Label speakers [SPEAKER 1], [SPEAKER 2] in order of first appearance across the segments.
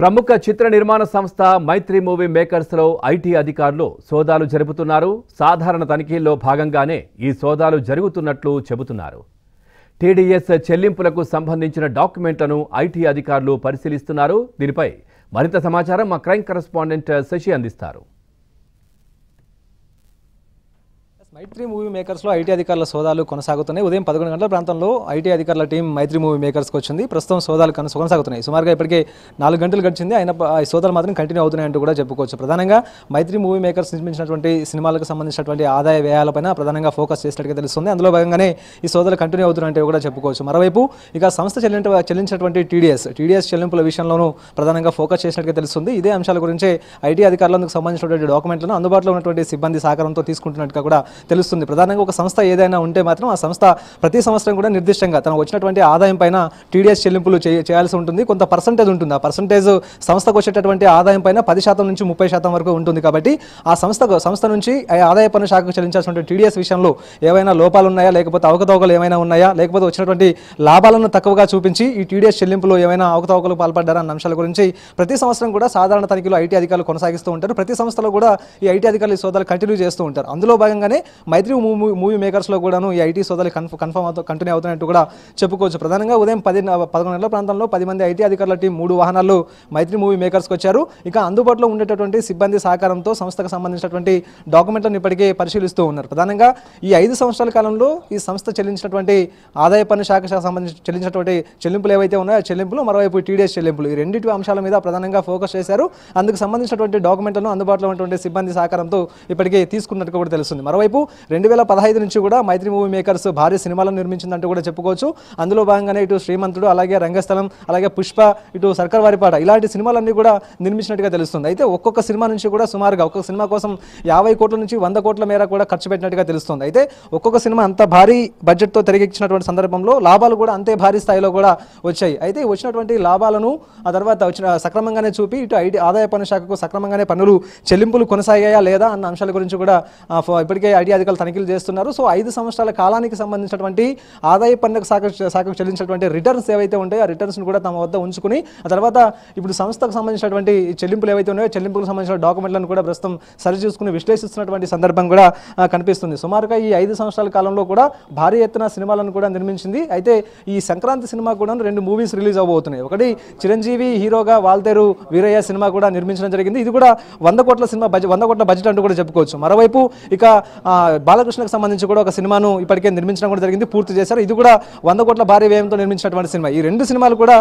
[SPEAKER 1] ప్రముఖ చిత్ర నిర్మాణ సంస్థ మైత్రి మూవీ మేకర్స్లో ఐటీ అధికారులు సోదాలు జరుపుతున్నారు సాధారణ తనిఖీల్లో భాగంగానే ఈ సోదాలు జరుగుతున్నట్లు చెబుతున్నారు టీడీఎస్ చెల్లింపులకు సంబంధించిన డాక్యుమెంట్లను ఐటీ అధికారులు పరిశీలిస్తున్నారు దీనిపై మరింత సమాచారం మా క్రైమ్ కరెస్పాండెంట్ శశి అందిస్తారు మైత్రి మూవీ మేకర్స్లో ఐటీ అధికారుల సోదాలు కొనసాగుతున్నాయి ఉదయం పదకొండు గంటల ప్రాంతంలో ఐటీ అధికారుల టీం మైత్రి మూవీ మేకర్స్కి వచ్చింది ప్రస్తుతం సోదాలు కొనసాగుతున్నాయి సుమారుగా ఇప్పటికే నాలుగు గంటలు గడిచింది ఆయన ఈ సోదాలు మాత్రం కంటిన్యూ అవుతున్నాయంటూ కూడా చెప్పుకోవచ్చు ప్రధానంగా మైత్రి మూవీ మేకర్స్ నిర్మించినటువంటి సినిమాలకు సంబంధించినటువంటి ఆదాయ వ్యయాలపైన ప్రధానంగా ఫోకస్ చేసినట్టుగా తెలుస్తుంది అందులో భాగంగానే ఈ సోదాలు కంటిన్యూ అవుతున్నాయంటే కూడా చెప్పుకోవచ్చు మరోవైపు ఇక సంస్థ చెల్లించ చెల్లించినటువంటి టీడీఎస్ టీడీఎస్ చెల్లింపుల విషయంలోనూ ప్రధానంగా ఫోకస్ చేసినట్టుగా తెలుస్తుంది ఇదే అంశాల గురించి ఐటీ అధికారులకు సంబంధించినటువంటి డాక్యుమెంట్లను అందుబాటులో ఉన్నటువంటి సిబ్బంది సహకారంతో తీసుకుంటున్నట్టుగా కూడా తెలుస్తుంది ప్రధానంగా ఒక సంస్థ ఏదైనా ఉంటే మాత్రం ఆ సంస్థ ప్రతి సంవత్సరం కూడా నిర్దిష్టంగా తనకు వచ్చినటువంటి ఆదాయం పైన టీడీఎస్ చెల్లింపులు చేయాల్సి ఉంటుంది కొంత పర్సంటేజ్ ఉంటుంది ఆ పర్సంటేజ్ సంస్థకు వచ్చేటటువంటి ఆదాయం పైన పది శాతం నుంచి ముప్పై శాతం వరకు ఉంటుంది కాబట్టి ఆ సంస్థ సంస్థ నుంచి ఆదాయ పన్ను శాఖకు చెల్లించాల్సినటువంటి టీడీఎస్ విషయంలో ఏవైనా లోపాలు ఉన్నాయా లేకపోతే అవకతవకలు ఏమైనా ఉన్నాయా లేకపోతే వచ్చినటువంటి లాభాలను తక్కువగా చూపించి ఈ టీడీఎస్ చెల్లింపులు ఏమైనా అవకతవకలు పాల్పడ్డారా అన్న అంశాల గురించి ప్రతి సంవత్సరం కూడా సాధారణ తనిఖీలు ఐటీ అధికారులు కొనసాగిస్తూ ఉంటారు ప్రతి సంస్థలో కూడా ఈ ఐటీ అధికారులు ఈ సోదాలు కంటిన్యూ చేస్తూ ఉంటారు అందులో భాగంగానే మైత్రి మూవీ మూవీ మేకర్స్లో కూడాను ఈ ఐటీ సోదాలు కన్ఫర్ కన్ఫర్మ్ అవుతూ కంటిన్యూ అవుతున్నట్టు కూడా చెప్పుకోవచ్చు ప్రధానంగా ఉదయం పది పదకొండు నెలల ప్రాంతంలో పది మంది ఐటీ అధికారుల టీం మూడు వాహనాలు మైత్రి మూవీ మేకర్స్కి వచ్చారు ఇక అందుబాటులో ఉండేటటువంటి సిబ్బంది సహకారంతో సంస్థకు సంబంధించినటువంటి డాక్యుమెంట్లను ఇప్పటికే పరిశీలిస్తూ ఉన్నారు ప్రధానంగా ఈ ఐదు సంవత్సరాల కాలంలో ఈ సంస్థ చెల్లించినటువంటి ఆదాయ పన్ను శాఖ సంబంధించి చెల్లించినటువంటి చెల్లింపులు ఏవైతే ఉన్నాయో చెల్లింపులు మరోవైపు టీడీఎస్ చెల్లింపులు ఈ రెండింటి అంశాల మీద ప్రధానంగా ఫోకస్ చేశారు అందుకు సంబంధించినటువంటి డాక్యుమెంట్లను అందుబాటులో ఉన్నటువంటి సిబ్బంది సహకారంతో ఇప్పటికే తీసుకున్నట్టు కూడా తెలుస్తుంది మరోవైపు రెండు వేల పదహైదు నుంచి కూడా మైత్రి మూవీ మేకర్స్ భారీ సినిమాలను నిర్మించిందంటూ కూడా చెప్పుకోవచ్చు అందులో భాగంగానే ఇటు శ్రీమంతుడు అలాగే రంగస్థలం అలాగే పుష్ప ఇటు సర్కార్ పాట ఇలాంటి సినిమాలన్నీ కూడా నిర్మించినట్టుగా తెలుస్తుంది అయితే ఒక్కొక్క సినిమా నుంచి కూడా సుమారుగా ఒక్కొక్క సినిమా కోసం యాభై కోట్ల నుంచి వంద కోట్ల మేర కూడా ఖర్చు పెట్టినట్టుగా తెలుస్తుంది అయితే ఒక్కొక్క సినిమా అంత భారీ బడ్జెట్తో తెరగించినటువంటి సందర్భంలో లాభాలు కూడా అంతే భారీ స్థాయిలో కూడా వచ్చాయి అయితే వచ్చినటువంటి లాభాలను ఆ తర్వాత వచ్చిన సక్రమంగానే చూపి ఇటు ఐటీ ఆదాయ పన్ను శాఖకు సక్రమంగానే పన్నులు చెల్లింపులు కొనసాగాయా లేదా అన్న అంశాల గురించి కూడా ఇప్పటికే ఐటీ ఐటీ అధికారులు తనిఖీలు చేస్తున్నారు సో ఐదు సంవత్సరాల కాలానికి సంబంధించినటువంటి ఆదాయ పన్నుకు శాఖ శాఖకు చెల్లించినటువంటి రిటర్న్స్ ఏవైతే ఉంటాయో ఆ రిటర్న్స్ని కూడా తమ వద్ద ఉంచుకుని ఆ తర్వాత ఇప్పుడు సంస్థకు సంబంధించినటువంటి చెల్లింపులు ఏవైతే ఉన్నాయో చెల్లింపులకు సంబంధించిన డాక్యుమెంట్లను కూడా ప్రస్తుతం సరిచూసుకుని విశ్లేషిస్తున్నటువంటి సందర్భం కూడా కనిపిస్తుంది సుమారుగా ఈ ఐదు సంవత్సరాల కాలంలో కూడా భారీ ఎత్తున సినిమాలను కూడా నిర్మించింది అయితే ఈ సంక్రాంతి సినిమా కూడా రెండు మూవీస్ రిలీజ్ అవబోతున్నాయి ఒకటి చిరంజీవి హీరోగా వాల్తేరు వీరయ్య సినిమా కూడా నిర్మించడం జరిగింది ఇది కూడా వంద కోట్ల సినిమా బడ్జెట్ వంద కోట్ల బడ్జెట్ అంటూ కూడా చెప్పుకోవచ్చు మరోవైపు ఇక బాలకృష్ణకు సంబంధించి కూడా ఒక సినిమాను ఇప్పటికే నిర్మించడం కూడా జరిగింది పూర్తి చేశారు ఇది కూడా వంద కోట్ల భారీ వ్యయంతో నిర్మించినటువంటి సినిమా ఈ రెండు సినిమాలు కూడా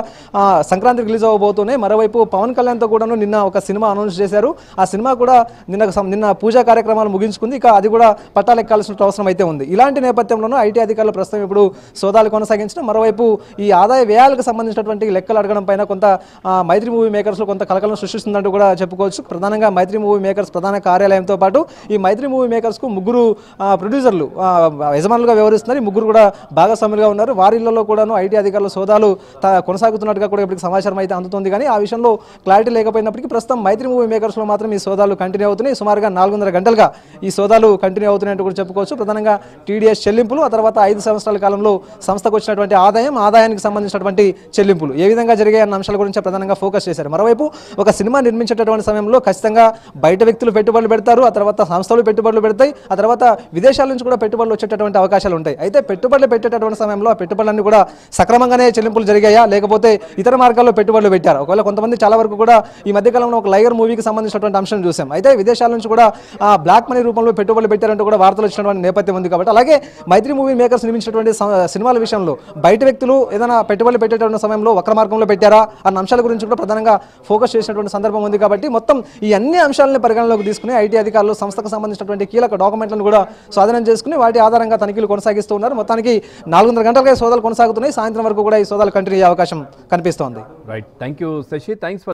[SPEAKER 1] సంక్రాంతి రిలీజ్ అవ్వబోతున్నాయి మరోవైపు పవన్ కళ్యాణ్తో కూడాను నిన్న ఒక సినిమా అనౌన్స్ చేశారు ఆ సినిమా కూడా నిన్న నిన్న పూజా కార్యక్రమాలు ముగించుకుంది ఇక అది కూడా పట్టాలెక్కాల్సిన అవసరం అయితే ఉంది ఇలాంటి నేపథ్యంలోనూ ఐటీ అధికారులు ప్రస్తుతం ఇప్పుడు సోదాలు కొనసాగించడం మరోవైపు ఈ ఆదాయ వ్యయాలకు సంబంధించినటువంటి లెక్కలు అడగడం పైన కొంత మైత్రి మూవీ మేకర్స్లో కొంత కలకలం సృష్టిస్తుందంటూ కూడా చెప్పుకోవచ్చు ప్రధానంగా మైత్రి మూవీ మేకర్స్ ప్రధాన కార్యాలయంతో పాటు ఈ మైత్రి మూవీ మేకర్స్కు ముగ్గురు ప్రొడ్యూసర్లు యజమానులుగా వ్యవహరిస్తున్నారు ముగ్గురు కూడా భాగస్వాములుగా ఉన్నారు వారిళ్లలో కూడాను ఐటీ అధికారుల సోదాలు కొనసాగుతున్నట్టుగా కూడా ఇప్పటికి సమాచారం అయితే అందుతుంది కానీ ఆ విషయంలో క్లారిటీ లేకపోయినప్పటికీ ప్రస్తుతం మైత్రి మూవీ మేకర్స్లో మాత్రం ఈ సోదాలు కంటిన్యూ అవుతున్నాయి సుమారుగా నాలుగున్నర గంటలుగా ఈ సోదాలు కంటిన్యూ అవుతున్నాయంటూ కూడా చెప్పుకోవచ్చు ప్రధానంగా టీడీఎస్ చెల్లింపులు ఆ తర్వాత ఐదు సంవత్సరాల కాలంలో సంస్థకు వచ్చినటువంటి ఆదాయం ఆదాయానికి సంబంధించినటువంటి చెల్లింపులు ఏ విధంగా అన్న అంశాల గురించి ప్రధానంగా ఫోకస్ చేశారు మరోవైపు ఒక సినిమా నిర్మించేటటువంటి సమయంలో ఖచ్చితంగా బయట వ్యక్తులు పెట్టుబడులు పెడతారు ఆ తర్వాత సంస్థలు పెట్టుబడులు పెడతాయి ఆ తర్వాత తర్వాత విదేశాల నుంచి కూడా పెట్టుబడులు వచ్చేటటువంటి అవకాశాలు ఉంటాయి అయితే పెట్టుబడులు పెట్టేటటువంటి సమయంలో ఆ పెట్టుబడులన్నీ కూడా సక్రమంగానే చెల్లింపులు జరిగాయా లేకపోతే ఇతర మార్గాల్లో పెట్టుబడులు పెట్టారు ఒకవేళ కొంతమంది చాలా వరకు కూడా ఈ మధ్యకాలంలో ఒక లైగర్ మూవీకి సంబంధించినటువంటి అంశం చూసాం అయితే విదేశాల నుంచి కూడా ఆ బ్లాక్ మనీ రూపంలో పెట్టుబడులు పెట్టారంటూ కూడా వార్తలు వచ్చినటువంటి నేపథ్యం ఉంది కాబట్టి అలాగే మైత్రి మూవీ మేకర్స్ నిర్మించినటువంటి సినిమాల విషయంలో బయట వ్యక్తులు ఏదైనా పెట్టుబడులు పెట్టేటువంటి సమయంలో వక్ర మార్గంలో పెట్టారా అన్న అంశాల గురించి కూడా ప్రధానంగా ఫోకస్ చేసినటువంటి సందర్భం ఉంది కాబట్టి మొత్తం ఈ అన్ని అంశాలను పరిగణలోకి తీసుకుని ఐటీ అధికారులు సంస్థకు సంబంధించినటువంటి కీలక డాక్యుమెంట్లను కూడా స్వాధీనం చేసుకుని వాటి ఆధారంగా తనిఖీలు కొనసాగిస్తూ ఉన్నారు మొత్తానికి నాలుగున్నర గంటలకే సోదాలు కొనసాగుతున్నాయి సాయంత్రం వరకు కూడా ఈ సోదాలు కంటిన్యూ అయ్యే అవకాశం కనిపిస్తోంది right thank you Sashi thanks